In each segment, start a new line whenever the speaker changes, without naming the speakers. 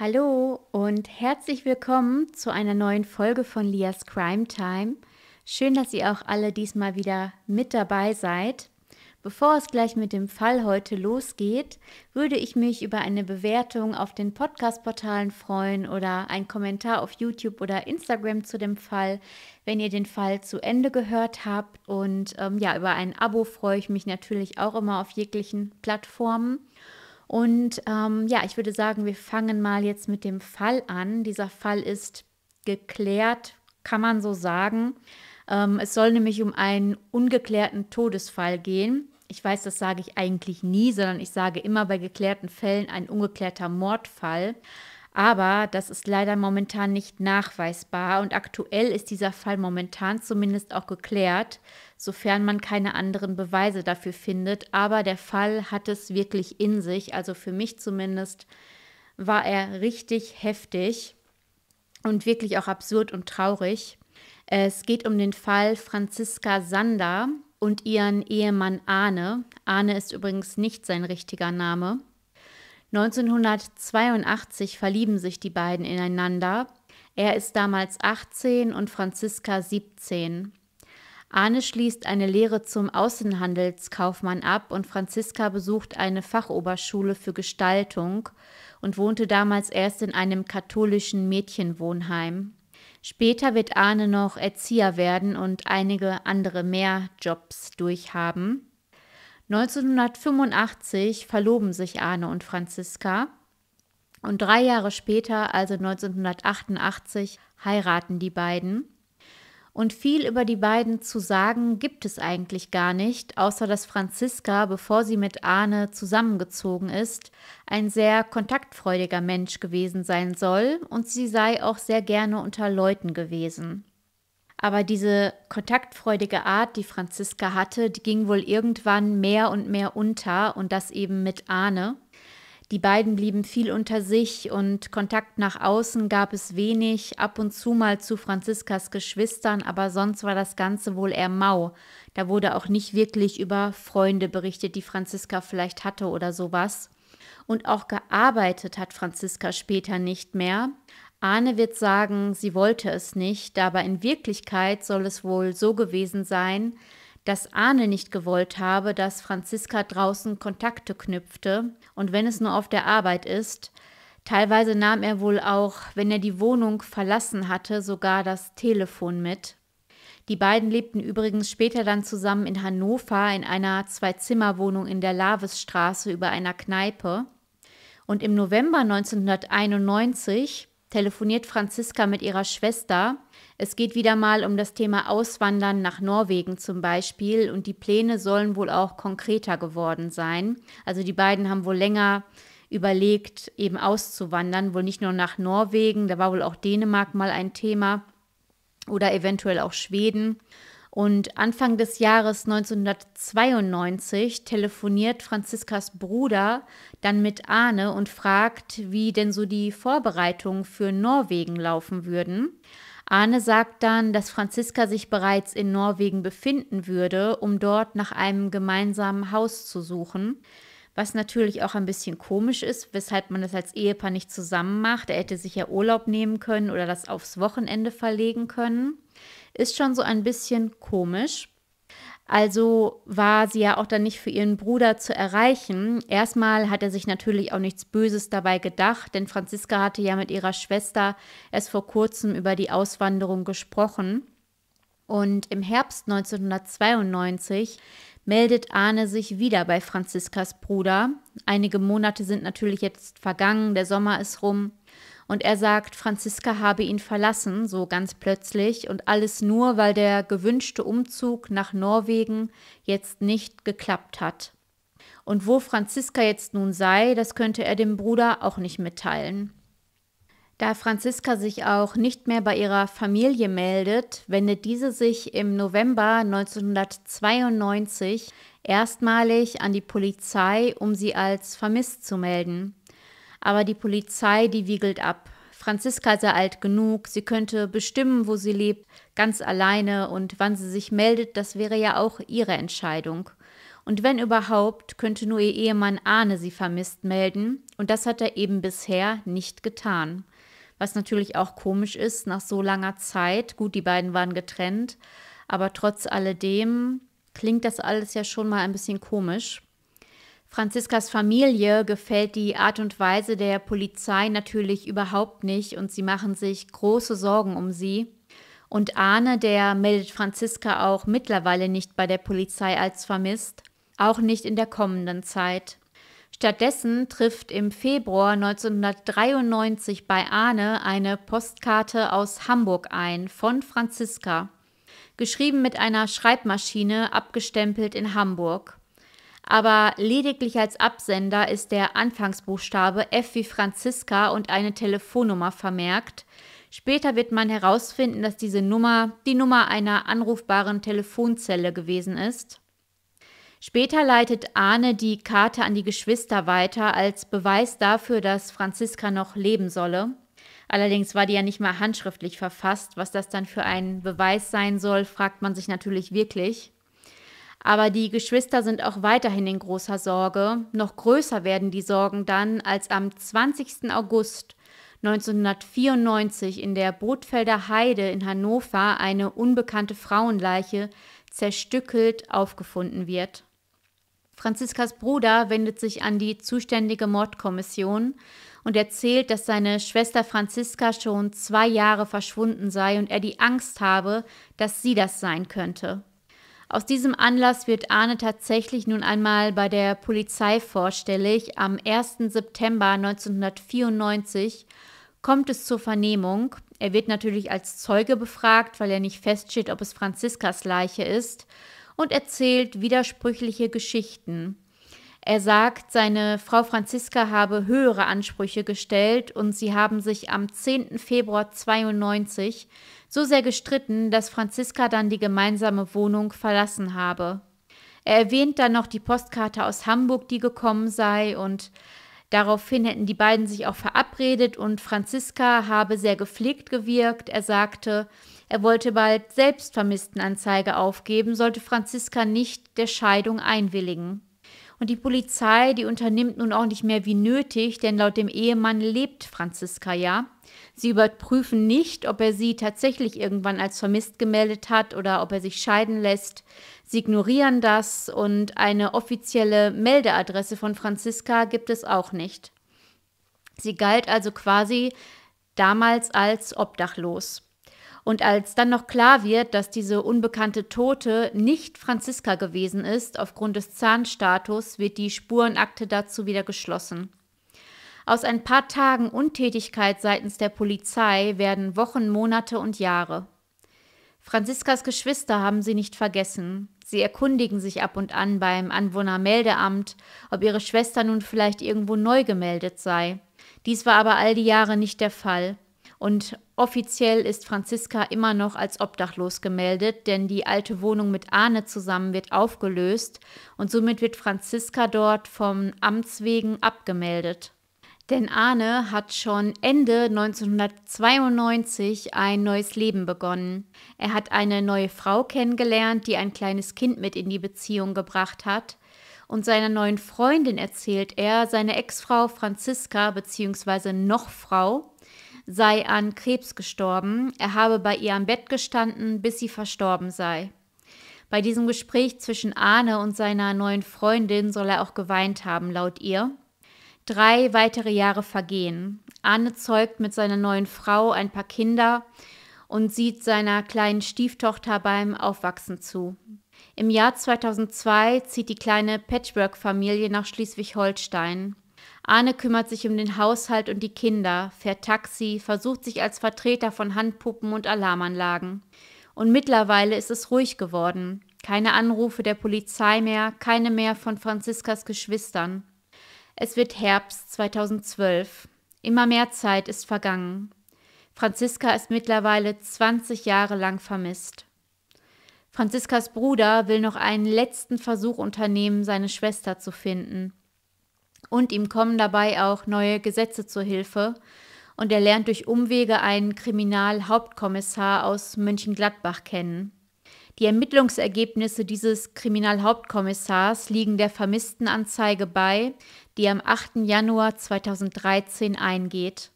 Hallo und herzlich willkommen zu einer neuen Folge von Lias Crime Time. Schön, dass ihr auch alle diesmal wieder mit dabei seid. Bevor es gleich mit dem Fall heute losgeht, würde ich mich über eine Bewertung auf den Podcast-Portalen freuen oder einen Kommentar auf YouTube oder Instagram zu dem Fall, wenn ihr den Fall zu Ende gehört habt. Und ähm, ja, über ein Abo freue ich mich natürlich auch immer auf jeglichen Plattformen. Und ähm, ja, ich würde sagen, wir fangen mal jetzt mit dem Fall an. Dieser Fall ist geklärt, kann man so sagen. Ähm, es soll nämlich um einen ungeklärten Todesfall gehen. Ich weiß, das sage ich eigentlich nie, sondern ich sage immer bei geklärten Fällen ein ungeklärter Mordfall. Aber das ist leider momentan nicht nachweisbar und aktuell ist dieser Fall momentan zumindest auch geklärt, sofern man keine anderen Beweise dafür findet. Aber der Fall hat es wirklich in sich, also für mich zumindest war er richtig heftig und wirklich auch absurd und traurig. Es geht um den Fall Franziska Sander und ihren Ehemann Arne. Arne ist übrigens nicht sein richtiger Name. 1982 verlieben sich die beiden ineinander. Er ist damals 18 und Franziska 17. Arne schließt eine Lehre zum Außenhandelskaufmann ab und Franziska besucht eine Fachoberschule für Gestaltung und wohnte damals erst in einem katholischen Mädchenwohnheim. Später wird Arne noch Erzieher werden und einige andere mehr Jobs durchhaben. 1985 verloben sich Arne und Franziska und drei Jahre später, also 1988, heiraten die beiden. Und viel über die beiden zu sagen gibt es eigentlich gar nicht, außer dass Franziska, bevor sie mit Arne zusammengezogen ist, ein sehr kontaktfreudiger Mensch gewesen sein soll und sie sei auch sehr gerne unter Leuten gewesen. Aber diese kontaktfreudige Art, die Franziska hatte, die ging wohl irgendwann mehr und mehr unter und das eben mit Ahne. Die beiden blieben viel unter sich und Kontakt nach außen gab es wenig, ab und zu mal zu Franziskas Geschwistern, aber sonst war das Ganze wohl eher mau. Da wurde auch nicht wirklich über Freunde berichtet, die Franziska vielleicht hatte oder sowas. Und auch gearbeitet hat Franziska später nicht mehr, Arne wird sagen, sie wollte es nicht, aber in Wirklichkeit soll es wohl so gewesen sein, dass Arne nicht gewollt habe, dass Franziska draußen Kontakte knüpfte und wenn es nur auf der Arbeit ist. Teilweise nahm er wohl auch, wenn er die Wohnung verlassen hatte, sogar das Telefon mit. Die beiden lebten übrigens später dann zusammen in Hannover in einer Zwei-Zimmer-Wohnung in der Lavesstraße über einer Kneipe. Und im November 1991 telefoniert Franziska mit ihrer Schwester. Es geht wieder mal um das Thema Auswandern nach Norwegen zum Beispiel und die Pläne sollen wohl auch konkreter geworden sein. Also die beiden haben wohl länger überlegt, eben auszuwandern, wohl nicht nur nach Norwegen, da war wohl auch Dänemark mal ein Thema oder eventuell auch Schweden. Und Anfang des Jahres 1992 telefoniert Franziskas Bruder dann mit Arne und fragt, wie denn so die Vorbereitungen für Norwegen laufen würden. Arne sagt dann, dass Franziska sich bereits in Norwegen befinden würde, um dort nach einem gemeinsamen Haus zu suchen. Was natürlich auch ein bisschen komisch ist, weshalb man das als Ehepaar nicht zusammen macht. Er hätte sich ja Urlaub nehmen können oder das aufs Wochenende verlegen können ist schon so ein bisschen komisch. Also war sie ja auch dann nicht für ihren Bruder zu erreichen. Erstmal hat er sich natürlich auch nichts Böses dabei gedacht, denn Franziska hatte ja mit ihrer Schwester erst vor kurzem über die Auswanderung gesprochen. Und im Herbst 1992 meldet Arne sich wieder bei Franziskas Bruder. Einige Monate sind natürlich jetzt vergangen, der Sommer ist rum und er sagt, Franziska habe ihn verlassen, so ganz plötzlich, und alles nur, weil der gewünschte Umzug nach Norwegen jetzt nicht geklappt hat. Und wo Franziska jetzt nun sei, das könnte er dem Bruder auch nicht mitteilen. Da Franziska sich auch nicht mehr bei ihrer Familie meldet, wendet diese sich im November 1992 erstmalig an die Polizei, um sie als vermisst zu melden aber die Polizei, die wiegelt ab. Franziska sei alt genug, sie könnte bestimmen, wo sie lebt, ganz alleine und wann sie sich meldet, das wäre ja auch ihre Entscheidung. Und wenn überhaupt, könnte nur ihr Ehemann Arne sie vermisst melden, und das hat er eben bisher nicht getan. Was natürlich auch komisch ist, nach so langer Zeit, gut, die beiden waren getrennt, aber trotz alledem klingt das alles ja schon mal ein bisschen komisch. Franziskas Familie gefällt die Art und Weise der Polizei natürlich überhaupt nicht und sie machen sich große Sorgen um sie. Und Arne, der meldet Franziska auch mittlerweile nicht bei der Polizei als vermisst, auch nicht in der kommenden Zeit. Stattdessen trifft im Februar 1993 bei Arne eine Postkarte aus Hamburg ein von Franziska, geschrieben mit einer Schreibmaschine, abgestempelt in Hamburg aber lediglich als Absender ist der Anfangsbuchstabe F wie Franziska und eine Telefonnummer vermerkt. Später wird man herausfinden, dass diese Nummer die Nummer einer anrufbaren Telefonzelle gewesen ist. Später leitet Arne die Karte an die Geschwister weiter als Beweis dafür, dass Franziska noch leben solle. Allerdings war die ja nicht mal handschriftlich verfasst. Was das dann für ein Beweis sein soll, fragt man sich natürlich wirklich. Aber die Geschwister sind auch weiterhin in großer Sorge. Noch größer werden die Sorgen dann, als am 20. August 1994 in der Botfelder Heide in Hannover eine unbekannte Frauenleiche zerstückelt aufgefunden wird. Franziskas Bruder wendet sich an die zuständige Mordkommission und erzählt, dass seine Schwester Franziska schon zwei Jahre verschwunden sei und er die Angst habe, dass sie das sein könnte. Aus diesem Anlass wird Arne tatsächlich nun einmal bei der Polizei vorstellig. Am 1. September 1994 kommt es zur Vernehmung. Er wird natürlich als Zeuge befragt, weil er nicht feststeht, ob es Franziskas Leiche ist, und erzählt widersprüchliche Geschichten. Er sagt, seine Frau Franziska habe höhere Ansprüche gestellt und sie haben sich am 10. Februar 92 so sehr gestritten, dass Franziska dann die gemeinsame Wohnung verlassen habe. Er erwähnt dann noch die Postkarte aus Hamburg, die gekommen sei und Daraufhin hätten die beiden sich auch verabredet und Franziska habe sehr gepflegt gewirkt. Er sagte, er wollte bald selbst Vermisstenanzeige aufgeben, sollte Franziska nicht der Scheidung einwilligen. Und die Polizei, die unternimmt nun auch nicht mehr wie nötig, denn laut dem Ehemann lebt Franziska ja. Sie überprüfen nicht, ob er sie tatsächlich irgendwann als vermisst gemeldet hat oder ob er sich scheiden lässt. Sie ignorieren das und eine offizielle Meldeadresse von Franziska gibt es auch nicht. Sie galt also quasi damals als obdachlos. Und als dann noch klar wird, dass diese unbekannte Tote nicht Franziska gewesen ist, aufgrund des Zahnstatus, wird die Spurenakte dazu wieder geschlossen. Aus ein paar Tagen Untätigkeit seitens der Polizei werden Wochen, Monate und Jahre. Franziskas Geschwister haben sie nicht vergessen. Sie erkundigen sich ab und an beim Anwohnermeldeamt, ob ihre Schwester nun vielleicht irgendwo neu gemeldet sei. Dies war aber all die Jahre nicht der Fall. Und Offiziell ist Franziska immer noch als obdachlos gemeldet, denn die alte Wohnung mit Arne zusammen wird aufgelöst und somit wird Franziska dort vom Amts wegen abgemeldet. Denn Arne hat schon Ende 1992 ein neues Leben begonnen. Er hat eine neue Frau kennengelernt, die ein kleines Kind mit in die Beziehung gebracht hat und seiner neuen Freundin erzählt er, seine Ex-Frau Franziska bzw. noch Frau sei an Krebs gestorben, er habe bei ihr am Bett gestanden, bis sie verstorben sei. Bei diesem Gespräch zwischen Arne und seiner neuen Freundin soll er auch geweint haben, laut ihr. Drei weitere Jahre vergehen. Arne zeugt mit seiner neuen Frau ein paar Kinder und sieht seiner kleinen Stieftochter beim Aufwachsen zu. Im Jahr 2002 zieht die kleine Patchwork-Familie nach Schleswig-Holstein. Arne kümmert sich um den Haushalt und die Kinder, fährt Taxi, versucht sich als Vertreter von Handpuppen und Alarmanlagen. Und mittlerweile ist es ruhig geworden. Keine Anrufe der Polizei mehr, keine mehr von Franziskas Geschwistern. Es wird Herbst 2012. Immer mehr Zeit ist vergangen. Franziska ist mittlerweile 20 Jahre lang vermisst. Franziskas Bruder will noch einen letzten Versuch unternehmen, seine Schwester zu finden. Und ihm kommen dabei auch neue Gesetze zur Hilfe. Und er lernt durch Umwege einen Kriminalhauptkommissar aus Mönchengladbach kennen. Die Ermittlungsergebnisse dieses Kriminalhauptkommissars liegen der vermissten Anzeige bei, die am 8. Januar 2013 eingeht.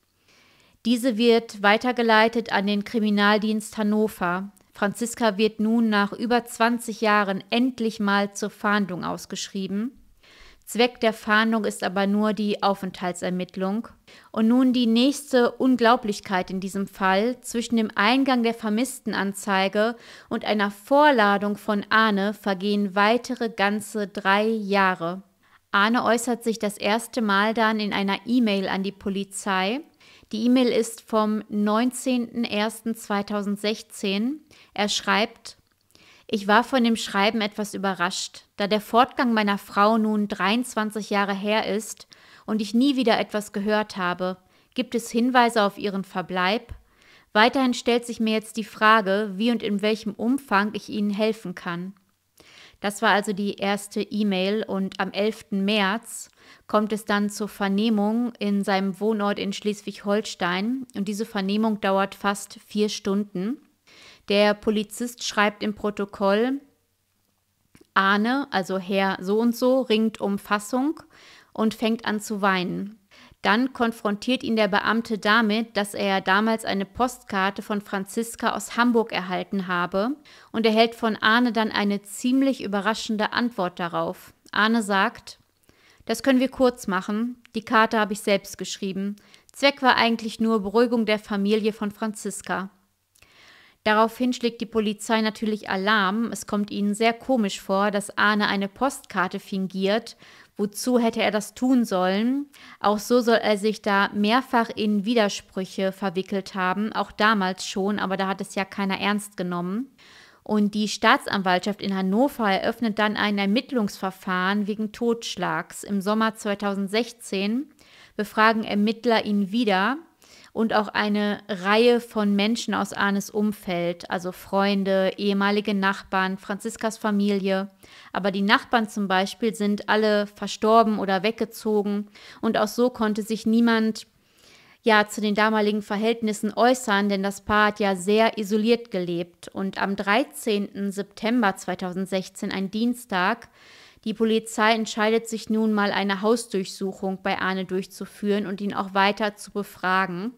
Diese wird weitergeleitet an den Kriminaldienst Hannover. Franziska wird nun nach über 20 Jahren endlich mal zur Fahndung ausgeschrieben. Zweck der Fahndung ist aber nur die Aufenthaltsermittlung. Und nun die nächste Unglaublichkeit in diesem Fall. Zwischen dem Eingang der Vermisstenanzeige und einer Vorladung von Arne vergehen weitere ganze drei Jahre. Arne äußert sich das erste Mal dann in einer E-Mail an die Polizei. Die E-Mail ist vom 19.01.2016. Er schreibt, ich war von dem Schreiben etwas überrascht, da der Fortgang meiner Frau nun 23 Jahre her ist und ich nie wieder etwas gehört habe. Gibt es Hinweise auf ihren Verbleib? Weiterhin stellt sich mir jetzt die Frage, wie und in welchem Umfang ich Ihnen helfen kann. Das war also die erste E-Mail und am 11. März kommt es dann zur Vernehmung in seinem Wohnort in Schleswig-Holstein und diese Vernehmung dauert fast vier Stunden. Der Polizist schreibt im Protokoll, Ahne, also Herr so und so, ringt um Fassung und fängt an zu weinen. Dann konfrontiert ihn der Beamte damit, dass er damals eine Postkarte von Franziska aus Hamburg erhalten habe und erhält von Arne dann eine ziemlich überraschende Antwort darauf. Arne sagt, das können wir kurz machen, die Karte habe ich selbst geschrieben. Zweck war eigentlich nur Beruhigung der Familie von Franziska. Daraufhin schlägt die Polizei natürlich Alarm. Es kommt ihnen sehr komisch vor, dass Arne eine Postkarte fingiert. Wozu hätte er das tun sollen? Auch so soll er sich da mehrfach in Widersprüche verwickelt haben, auch damals schon, aber da hat es ja keiner ernst genommen. Und die Staatsanwaltschaft in Hannover eröffnet dann ein Ermittlungsverfahren wegen Totschlags. Im Sommer 2016 befragen Ermittler ihn wieder und auch eine Reihe von Menschen aus Arnes Umfeld, also Freunde, ehemalige Nachbarn, Franziskas Familie. Aber die Nachbarn zum Beispiel sind alle verstorben oder weggezogen und auch so konnte sich niemand ja zu den damaligen Verhältnissen äußern, denn das Paar hat ja sehr isoliert gelebt und am 13. September 2016, ein Dienstag, die Polizei entscheidet sich nun mal eine Hausdurchsuchung bei Arne durchzuführen und ihn auch weiter zu befragen.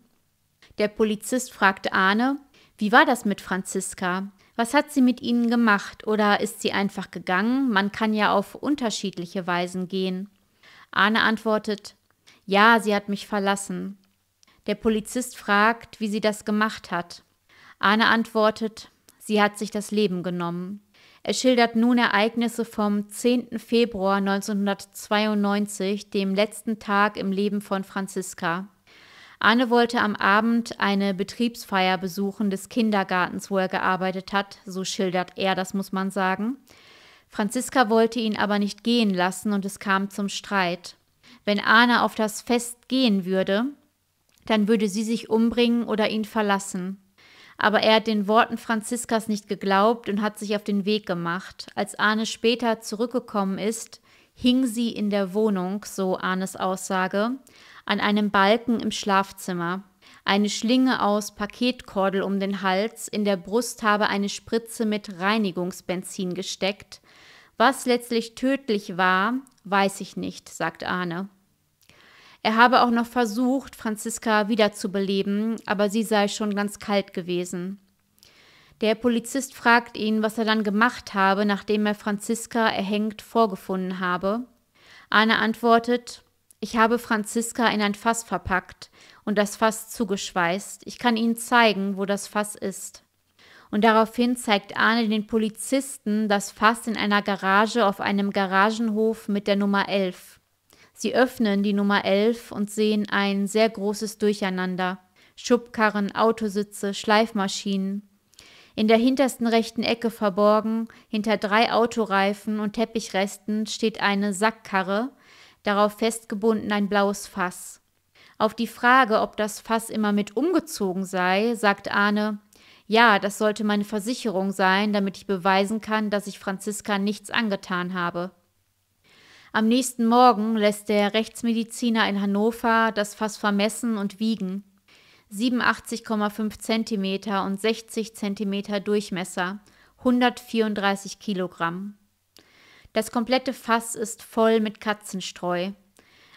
Der Polizist fragte Arne, wie war das mit Franziska? Was hat sie mit Ihnen gemacht oder ist sie einfach gegangen? Man kann ja auf unterschiedliche Weisen gehen. Arne antwortet, ja, sie hat mich verlassen. Der Polizist fragt, wie sie das gemacht hat. Arne antwortet, sie hat sich das Leben genommen. Er schildert nun Ereignisse vom 10. Februar 1992, dem letzten Tag im Leben von Franziska. Arne wollte am Abend eine Betriebsfeier besuchen des Kindergartens, wo er gearbeitet hat, so schildert er, das muss man sagen. Franziska wollte ihn aber nicht gehen lassen und es kam zum Streit. Wenn Arne auf das Fest gehen würde, dann würde sie sich umbringen oder ihn verlassen. Aber er hat den Worten Franziskas nicht geglaubt und hat sich auf den Weg gemacht. Als Arne später zurückgekommen ist, hing sie in der Wohnung, so Arnes Aussage, an einem Balken im Schlafzimmer, eine Schlinge aus Paketkordel um den Hals, in der Brust habe eine Spritze mit Reinigungsbenzin gesteckt. Was letztlich tödlich war, weiß ich nicht, sagt Arne. Er habe auch noch versucht, Franziska wiederzubeleben, aber sie sei schon ganz kalt gewesen. Der Polizist fragt ihn, was er dann gemacht habe, nachdem er Franziska erhängt vorgefunden habe. Arne antwortet, ich habe Franziska in ein Fass verpackt und das Fass zugeschweißt. Ich kann Ihnen zeigen, wo das Fass ist. Und daraufhin zeigt Arne den Polizisten das Fass in einer Garage auf einem Garagenhof mit der Nummer 11. Sie öffnen die Nummer 11 und sehen ein sehr großes Durcheinander. Schubkarren, Autositze, Schleifmaschinen. In der hintersten rechten Ecke verborgen, hinter drei Autoreifen und Teppichresten steht eine Sackkarre, darauf festgebunden ein blaues Fass. Auf die Frage, ob das Fass immer mit umgezogen sei, sagt Arne, ja, das sollte meine Versicherung sein, damit ich beweisen kann, dass ich Franziska nichts angetan habe. Am nächsten Morgen lässt der Rechtsmediziner in Hannover das Fass vermessen und wiegen. 87,5 cm und 60 cm Durchmesser, 134 Kilogramm. Das komplette Fass ist voll mit Katzenstreu.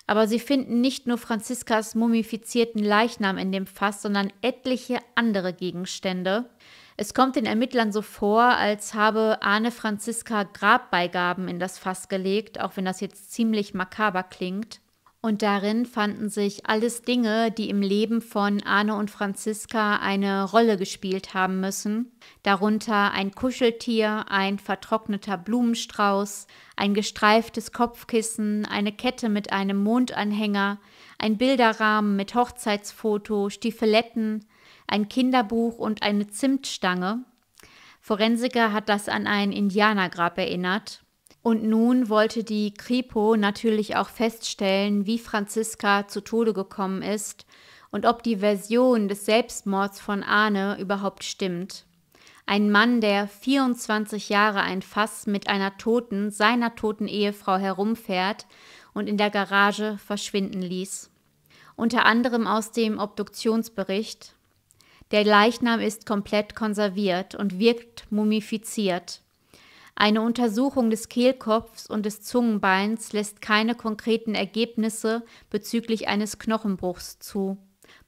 Aber sie finden nicht nur Franziskas mumifizierten Leichnam in dem Fass, sondern etliche andere Gegenstände. Es kommt den Ermittlern so vor, als habe Arne Franziska Grabbeigaben in das Fass gelegt, auch wenn das jetzt ziemlich makaber klingt und darin fanden sich alles Dinge, die im Leben von Arne und Franziska eine Rolle gespielt haben müssen, darunter ein Kuscheltier, ein vertrockneter Blumenstrauß, ein gestreiftes Kopfkissen, eine Kette mit einem Mondanhänger, ein Bilderrahmen mit Hochzeitsfoto, Stiefeletten, ein Kinderbuch und eine Zimtstange. Forensiker hat das an ein Indianergrab erinnert. Und nun wollte die Kripo natürlich auch feststellen, wie Franziska zu Tode gekommen ist und ob die Version des Selbstmords von Arne überhaupt stimmt. Ein Mann, der 24 Jahre ein Fass mit einer toten, seiner toten Ehefrau herumfährt und in der Garage verschwinden ließ. Unter anderem aus dem Obduktionsbericht. Der Leichnam ist komplett konserviert und wirkt mumifiziert. Eine Untersuchung des Kehlkopfs und des Zungenbeins lässt keine konkreten Ergebnisse bezüglich eines Knochenbruchs zu.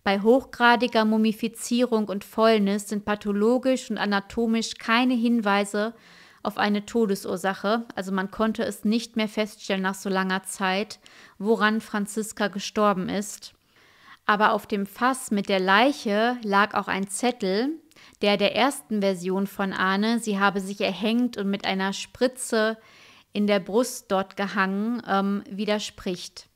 Bei hochgradiger Mumifizierung und Fäulnis sind pathologisch und anatomisch keine Hinweise auf eine Todesursache, also man konnte es nicht mehr feststellen nach so langer Zeit, woran Franziska gestorben ist. Aber auf dem Fass mit der Leiche lag auch ein Zettel, der der ersten Version von Ahne, sie habe sich erhängt und mit einer Spritze in der Brust dort gehangen, ähm, widerspricht.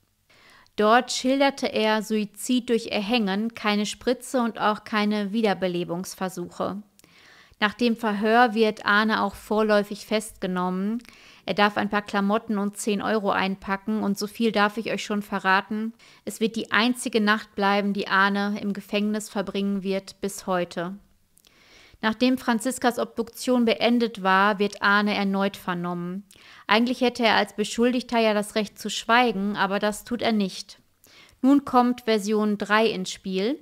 Dort schilderte er Suizid durch Erhängen, keine Spritze und auch keine Wiederbelebungsversuche. Nach dem Verhör wird Ahne auch vorläufig festgenommen. Er darf ein paar Klamotten und 10 Euro einpacken und so viel darf ich euch schon verraten. Es wird die einzige Nacht bleiben, die Ahne im Gefängnis verbringen wird bis heute. Nachdem Franziskas Obduktion beendet war, wird Arne erneut vernommen. Eigentlich hätte er als Beschuldigter ja das Recht zu schweigen, aber das tut er nicht. Nun kommt Version 3 ins Spiel.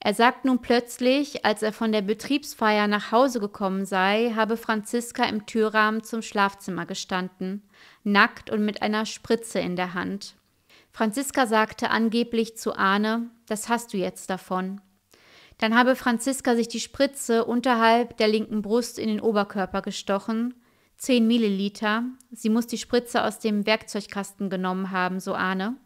Er sagt nun plötzlich, als er von der Betriebsfeier nach Hause gekommen sei, habe Franziska im Türrahmen zum Schlafzimmer gestanden, nackt und mit einer Spritze in der Hand. Franziska sagte angeblich zu Arne, das hast du jetzt davon. Dann habe Franziska sich die Spritze unterhalb der linken Brust in den Oberkörper gestochen. 10 Milliliter. Sie muss die Spritze aus dem Werkzeugkasten genommen haben, so Ahne.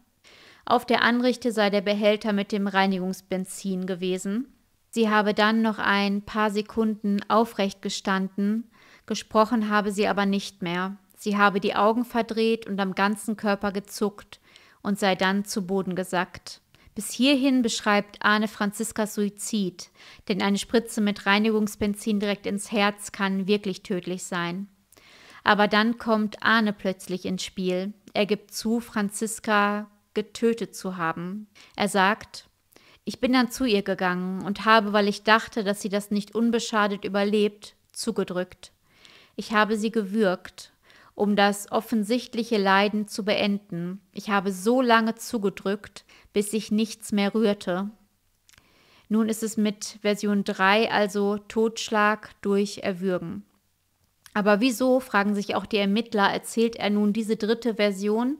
Auf der Anrichte sei der Behälter mit dem Reinigungsbenzin gewesen. Sie habe dann noch ein paar Sekunden aufrecht gestanden, gesprochen habe sie aber nicht mehr. Sie habe die Augen verdreht und am ganzen Körper gezuckt und sei dann zu Boden gesackt. Bis hierhin beschreibt Arne Franziskas Suizid, denn eine Spritze mit Reinigungsbenzin direkt ins Herz kann wirklich tödlich sein. Aber dann kommt Arne plötzlich ins Spiel. Er gibt zu, Franziska getötet zu haben. Er sagt, ich bin dann zu ihr gegangen und habe, weil ich dachte, dass sie das nicht unbeschadet überlebt, zugedrückt. Ich habe sie gewürgt um das offensichtliche Leiden zu beenden. Ich habe so lange zugedrückt, bis sich nichts mehr rührte. Nun ist es mit Version 3 also Totschlag durch Erwürgen. Aber wieso, fragen sich auch die Ermittler, erzählt er nun diese dritte Version?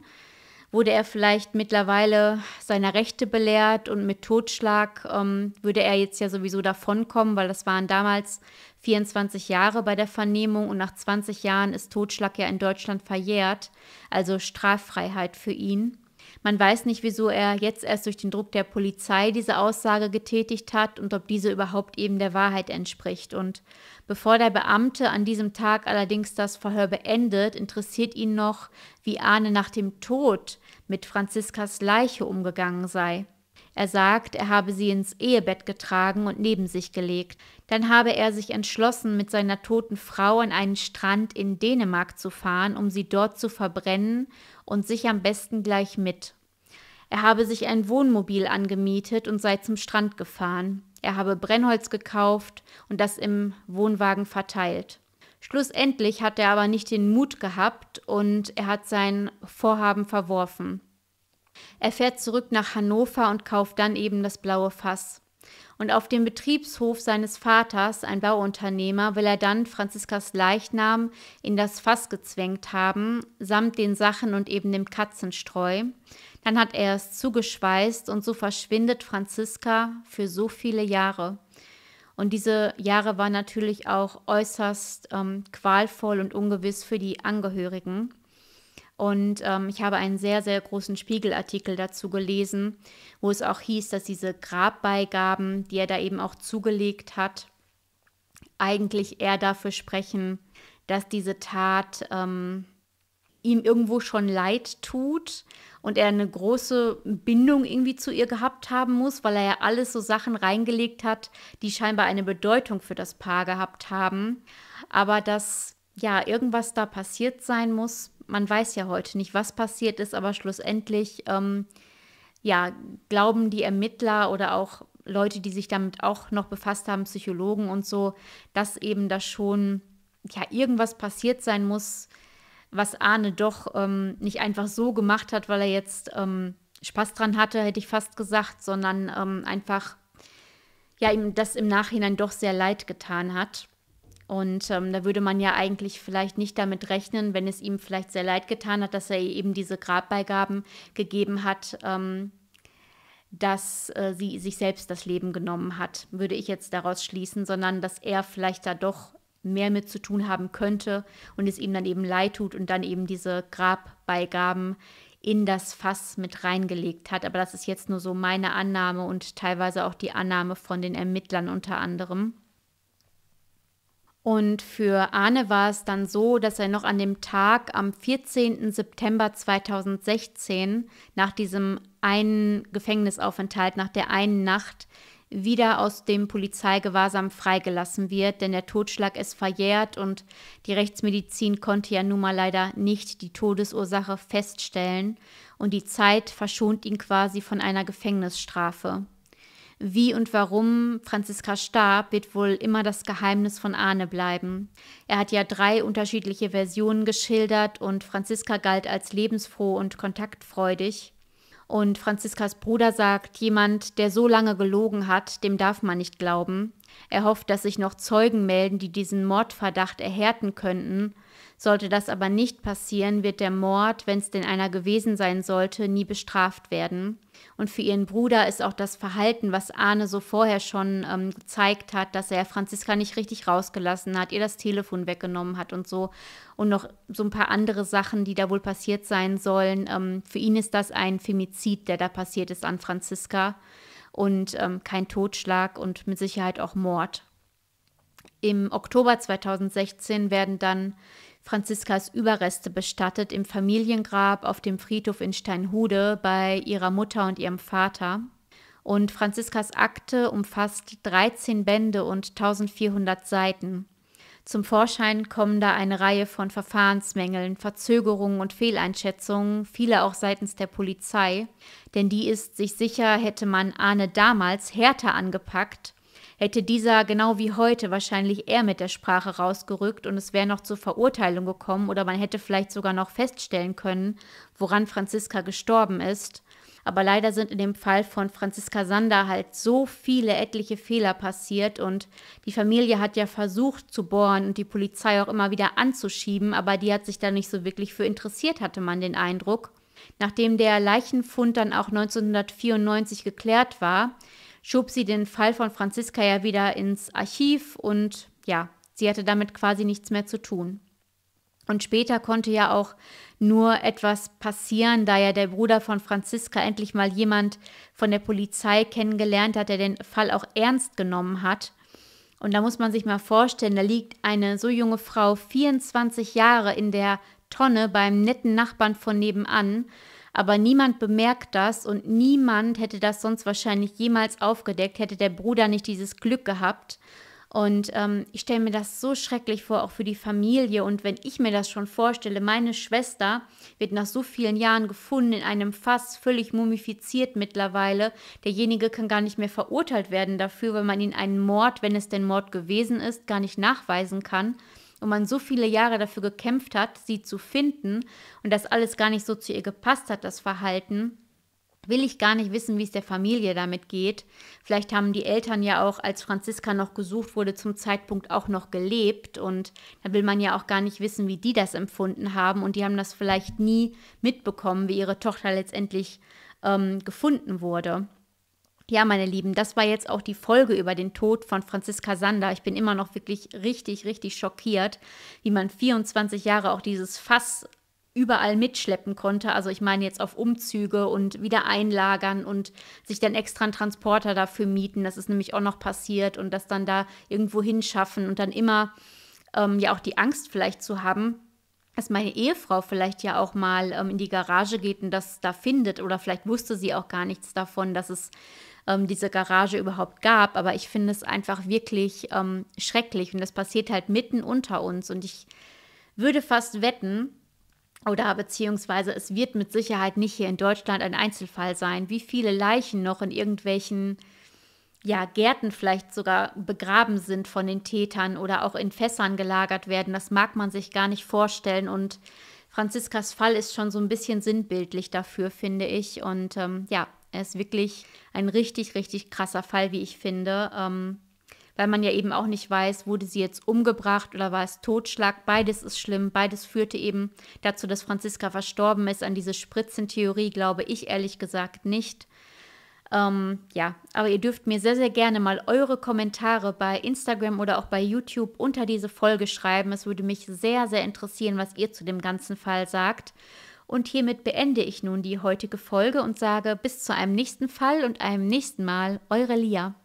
Wurde er vielleicht mittlerweile seiner Rechte belehrt und mit Totschlag ähm, würde er jetzt ja sowieso davonkommen, weil das waren damals 24 Jahre bei der Vernehmung und nach 20 Jahren ist Totschlag ja in Deutschland verjährt, also Straffreiheit für ihn. Man weiß nicht, wieso er jetzt erst durch den Druck der Polizei diese Aussage getätigt hat und ob diese überhaupt eben der Wahrheit entspricht. Und bevor der Beamte an diesem Tag allerdings das Verhör beendet, interessiert ihn noch, wie Arne nach dem Tod mit Franziskas Leiche umgegangen sei. Er sagt, er habe sie ins Ehebett getragen und neben sich gelegt. Dann habe er sich entschlossen, mit seiner toten Frau an einen Strand in Dänemark zu fahren, um sie dort zu verbrennen und sich am besten gleich mit. Er habe sich ein Wohnmobil angemietet und sei zum Strand gefahren. Er habe Brennholz gekauft und das im Wohnwagen verteilt. Schlussendlich hat er aber nicht den Mut gehabt und er hat sein Vorhaben verworfen. Er fährt zurück nach Hannover und kauft dann eben das blaue Fass und auf dem Betriebshof seines Vaters, ein Bauunternehmer, will er dann Franziskas Leichnam in das Fass gezwängt haben, samt den Sachen und eben dem Katzenstreu. Dann hat er es zugeschweißt und so verschwindet Franziska für so viele Jahre. Und diese Jahre waren natürlich auch äußerst ähm, qualvoll und ungewiss für die Angehörigen. Und ähm, ich habe einen sehr, sehr großen Spiegelartikel dazu gelesen, wo es auch hieß, dass diese Grabbeigaben, die er da eben auch zugelegt hat, eigentlich eher dafür sprechen, dass diese Tat ähm, ihm irgendwo schon leid tut und er eine große Bindung irgendwie zu ihr gehabt haben muss, weil er ja alles so Sachen reingelegt hat, die scheinbar eine Bedeutung für das Paar gehabt haben. Aber dass ja irgendwas da passiert sein muss, man weiß ja heute nicht, was passiert ist, aber schlussendlich ähm, ja, glauben die Ermittler oder auch Leute, die sich damit auch noch befasst haben, Psychologen und so, dass eben da schon ja irgendwas passiert sein muss, was Arne doch ähm, nicht einfach so gemacht hat, weil er jetzt ähm, Spaß dran hatte, hätte ich fast gesagt, sondern ähm, einfach ja ihm das im Nachhinein doch sehr leid getan hat. Und ähm, da würde man ja eigentlich vielleicht nicht damit rechnen, wenn es ihm vielleicht sehr leid getan hat, dass er eben diese Grabbeigaben gegeben hat, ähm, dass äh, sie sich selbst das Leben genommen hat, würde ich jetzt daraus schließen, sondern dass er vielleicht da doch mehr mit zu tun haben könnte und es ihm dann eben leid tut und dann eben diese Grabbeigaben in das Fass mit reingelegt hat. Aber das ist jetzt nur so meine Annahme und teilweise auch die Annahme von den Ermittlern unter anderem. Und für Arne war es dann so, dass er noch an dem Tag am 14. September 2016 nach diesem einen Gefängnisaufenthalt, nach der einen Nacht, wieder aus dem Polizeigewahrsam freigelassen wird, denn der Totschlag ist verjährt und die Rechtsmedizin konnte ja nun mal leider nicht die Todesursache feststellen und die Zeit verschont ihn quasi von einer Gefängnisstrafe. Wie und warum Franziska starb, wird wohl immer das Geheimnis von Arne bleiben. Er hat ja drei unterschiedliche Versionen geschildert und Franziska galt als lebensfroh und kontaktfreudig. Und Franziskas Bruder sagt, jemand, der so lange gelogen hat, dem darf man nicht glauben. Er hofft, dass sich noch Zeugen melden, die diesen Mordverdacht erhärten könnten. Sollte das aber nicht passieren, wird der Mord, wenn es denn einer gewesen sein sollte, nie bestraft werden. Und für ihren Bruder ist auch das Verhalten, was Arne so vorher schon ähm, gezeigt hat, dass er Franziska nicht richtig rausgelassen hat, ihr das Telefon weggenommen hat und so und noch so ein paar andere Sachen, die da wohl passiert sein sollen. Ähm, für ihn ist das ein Femizid, der da passiert ist an Franziska und ähm, kein Totschlag und mit Sicherheit auch Mord. Im Oktober 2016 werden dann Franziskas Überreste bestattet im Familiengrab auf dem Friedhof in Steinhude bei ihrer Mutter und ihrem Vater. Und Franziskas Akte umfasst 13 Bände und 1400 Seiten. Zum Vorschein kommen da eine Reihe von Verfahrensmängeln, Verzögerungen und Fehleinschätzungen, viele auch seitens der Polizei, denn die ist sich sicher, hätte man Ahne damals härter angepackt hätte dieser genau wie heute wahrscheinlich eher mit der Sprache rausgerückt und es wäre noch zur Verurteilung gekommen oder man hätte vielleicht sogar noch feststellen können, woran Franziska gestorben ist. Aber leider sind in dem Fall von Franziska Sander halt so viele etliche Fehler passiert und die Familie hat ja versucht zu bohren und die Polizei auch immer wieder anzuschieben, aber die hat sich da nicht so wirklich für interessiert, hatte man den Eindruck. Nachdem der Leichenfund dann auch 1994 geklärt war, schob sie den Fall von Franziska ja wieder ins Archiv und ja, sie hatte damit quasi nichts mehr zu tun. Und später konnte ja auch nur etwas passieren, da ja der Bruder von Franziska endlich mal jemand von der Polizei kennengelernt hat, der den Fall auch ernst genommen hat. Und da muss man sich mal vorstellen, da liegt eine so junge Frau 24 Jahre in der Tonne beim netten Nachbarn von nebenan aber niemand bemerkt das und niemand hätte das sonst wahrscheinlich jemals aufgedeckt, hätte der Bruder nicht dieses Glück gehabt. Und ähm, ich stelle mir das so schrecklich vor, auch für die Familie. Und wenn ich mir das schon vorstelle, meine Schwester wird nach so vielen Jahren gefunden in einem Fass, völlig mumifiziert mittlerweile. Derjenige kann gar nicht mehr verurteilt werden dafür, weil man ihn einen Mord, wenn es denn Mord gewesen ist, gar nicht nachweisen kann und man so viele Jahre dafür gekämpft hat, sie zu finden und das alles gar nicht so zu ihr gepasst hat, das Verhalten, will ich gar nicht wissen, wie es der Familie damit geht. Vielleicht haben die Eltern ja auch, als Franziska noch gesucht wurde, zum Zeitpunkt auch noch gelebt und da will man ja auch gar nicht wissen, wie die das empfunden haben und die haben das vielleicht nie mitbekommen, wie ihre Tochter letztendlich ähm, gefunden wurde. Ja, meine Lieben, das war jetzt auch die Folge über den Tod von Franziska Sander. Ich bin immer noch wirklich richtig, richtig schockiert, wie man 24 Jahre auch dieses Fass überall mitschleppen konnte. Also ich meine jetzt auf Umzüge und wieder einlagern und sich dann extra einen Transporter dafür mieten. Das ist nämlich auch noch passiert und das dann da irgendwo hinschaffen und dann immer ähm, ja auch die Angst vielleicht zu haben, dass meine Ehefrau vielleicht ja auch mal ähm, in die Garage geht und das da findet oder vielleicht wusste sie auch gar nichts davon, dass es ähm, diese Garage überhaupt gab. Aber ich finde es einfach wirklich ähm, schrecklich und das passiert halt mitten unter uns. Und ich würde fast wetten, oder beziehungsweise es wird mit Sicherheit nicht hier in Deutschland ein Einzelfall sein, wie viele Leichen noch in irgendwelchen ja, Gärten vielleicht sogar begraben sind von den Tätern oder auch in Fässern gelagert werden. Das mag man sich gar nicht vorstellen. Und Franziskas Fall ist schon so ein bisschen sinnbildlich dafür, finde ich. Und ähm, ja, er ist wirklich ein richtig, richtig krasser Fall, wie ich finde. Ähm, weil man ja eben auch nicht weiß, wurde sie jetzt umgebracht oder war es Totschlag. Beides ist schlimm. Beides führte eben dazu, dass Franziska verstorben ist. An diese Spritzentheorie glaube ich ehrlich gesagt nicht. Ähm, ja, aber ihr dürft mir sehr, sehr gerne mal eure Kommentare bei Instagram oder auch bei YouTube unter diese Folge schreiben. Es würde mich sehr, sehr interessieren, was ihr zu dem ganzen Fall sagt. Und hiermit beende ich nun die heutige Folge und sage bis zu einem nächsten Fall und einem nächsten Mal, eure Lia.